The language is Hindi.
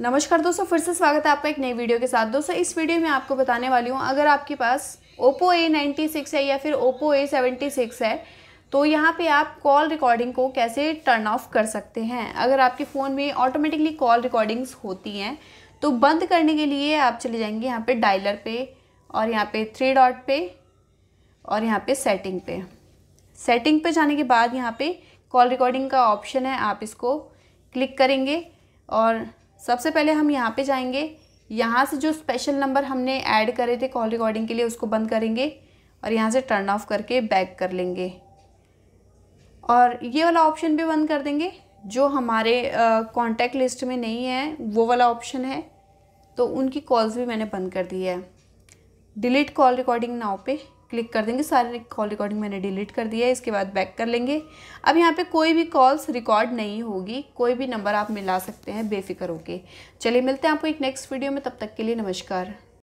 नमस्कार दोस्तों फिर से स्वागत है आपका एक नई वीडियो के साथ दोस्तों इस वीडियो में आपको बताने वाली हूँ अगर आपके पास ओप्पो ए नाइन्टी सिक्स है या फिर ओप्पो ए सेवेंटी सिक्स है तो यहाँ पे आप कॉल रिकॉर्डिंग को कैसे टर्न ऑफ कर सकते हैं अगर आपके फ़ोन में ऑटोमेटिकली कॉल रिकॉर्डिंग्स होती हैं तो बंद करने के लिए आप चले जाएंगे यहाँ पर डायलर पे और यहाँ पर थ्री डॉट पे और यहाँ पर सेटिंग पे सेटिंग पे जाने के बाद यहाँ पर कॉल रिकॉर्डिंग का ऑप्शन है आप इसको क्लिक करेंगे और सबसे पहले हम यहाँ पे जाएंगे यहाँ से जो स्पेशल नंबर हमने ऐड करे थे कॉल रिकॉर्डिंग के लिए उसको बंद करेंगे और यहाँ से टर्न ऑफ करके बैक कर लेंगे और ये वाला ऑप्शन भी बंद कर देंगे जो हमारे कॉन्टैक्ट लिस्ट में नहीं है वो वाला ऑप्शन है तो उनकी कॉल्स भी मैंने बंद कर दी है डिलीट कॉल रिकॉर्डिंग नाव पे क्लिक कर देंगे सारे कॉल रिकॉर्डिंग मैंने डिलीट कर दिया है इसके बाद बैक कर लेंगे अब यहाँ पे कोई भी कॉल्स रिकॉर्ड नहीं होगी कोई भी नंबर आप मिला सकते हैं बेफिक्र होके चलिए मिलते हैं आपको एक नेक्स्ट वीडियो में तब तक के लिए नमस्कार